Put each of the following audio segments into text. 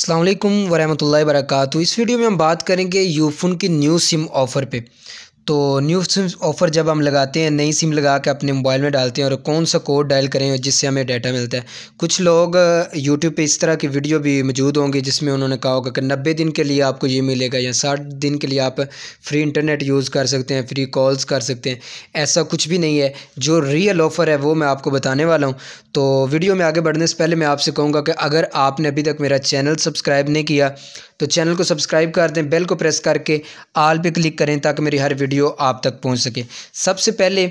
अल्लाम वरहमल वर्क इस वीडियो में हम बात करेंगे यूफोन की न्यू सिम ऑफ़र पे तो न्यू सिम ऑफ़र जब हम लगाते हैं नई सिम लगा के अपने मोबाइल में डालते हैं और कौन सा कोड डायल करें जिससे हमें डाटा मिलता है कुछ लोग यूट्यूब uh, पे इस तरह की वीडियो भी मौजूद होंगी जिसमें उन्होंने कहा होगा कि नब्बे दिन के लिए आपको ये मिलेगा या साठ दिन के लिए आप फ्री इंटरनेट यूज़ कर सकते हैं फ्री कॉल्स कर सकते हैं ऐसा कुछ भी नहीं है जो रियल ऑफ़र है वो मैं आपको बताने वाला हूँ तो वीडियो में आगे बढ़ने से पहले मैं आपसे कहूँगा कि अगर आपने अभी तक मेरा चैनल सब्सक्राइब नहीं किया तो चैनल को सब्सक्राइब कर दें बेल को प्रेस करके आल पर क्लिक करें ताकि मेरी हर वीडियो वीडियो आप तक पहुंच सके सबसे पहले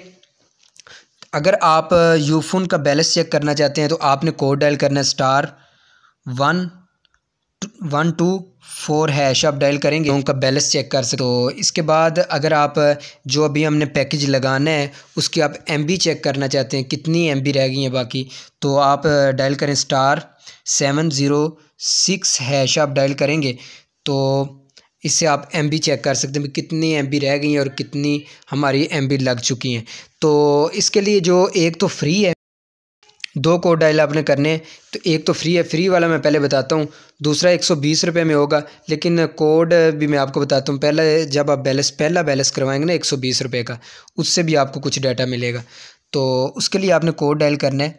अगर आप यूफोन का बैलेंस चेक करना चाहते हैं तो आपने कोड डायल करना है star one one two four hash आप डायल करेंगे उनका बैलेंस चेक कर सकते तो इसके बाद अगर आप जो अभी हमने पैकेज लगाना है उसकी आप एम बी चेक करना चाहते हैं कितनी एम बी रह गई है बाकी तो आप डायल करें star seven zero six hash आप डायल करेंगे तो इससे आप एम चेक कर सकते हैं कितनी एम रह गई हैं और कितनी हमारी एम लग चुकी हैं तो इसके लिए जो एक तो फ्री है दो कोड डायल आपने करने हैं तो एक तो फ्री है फ्री वाला मैं पहले बताता हूँ दूसरा एक सौ बीस रुपये में होगा लेकिन कोड भी मैं आपको बताता हूँ पहला जब आप बैलेंस पहला बैलेंस करवाएंगे ना एक सौ बीस रुपये का उससे भी आपको कुछ डाटा मिलेगा तो उसके लिए आपने कोड डायल करना है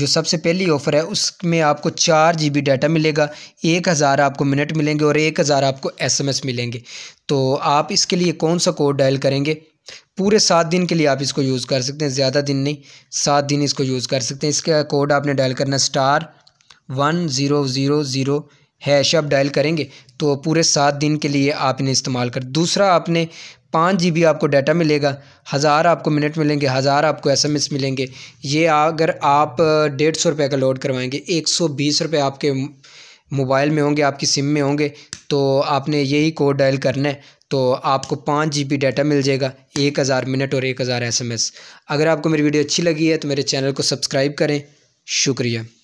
जो सबसे पहली ऑफ़र है उसमें आपको चार जी बी डाटा मिलेगा एक हज़ार आपको मिनट मिलेंगे और एक हज़ार आपको एस एम एस मिलेंगे तो आप इसके लिए कौन सा कोड डायल करेंगे पूरे सात दिन के लिए आप इसको यूज़ कर सकते हैं ज़्यादा दिन नहीं सात दिन इसको यूज़ कर सकते हैं इसका कोड आपने डायल करना star one zero zero zero hash आप डायल करेंगे तो पूरे सात दिन के लिए आप इन्हें इस्तेमाल कर दूसरा आपने पाँच जी आपको डाटा मिलेगा हज़ार आपको मिनट मिलेंगे हज़ार आपको एसएमएस मिलेंगे ये अगर आप डेढ़ सौ रुपये का लोड करवाएंगे एक सौ बीस रुपये आपके मोबाइल में होंगे आपकी सिम में होंगे तो आपने यही कोड डायल करना है तो आपको पाँच जी बी डाटा मिल जाएगा एक हज़ार मिनट और एक हज़ार एस एम एस अगर आपको मेरी वीडियो अच्छी लगी है तो मेरे चैनल को सब्सक्राइब करें शुक्रिया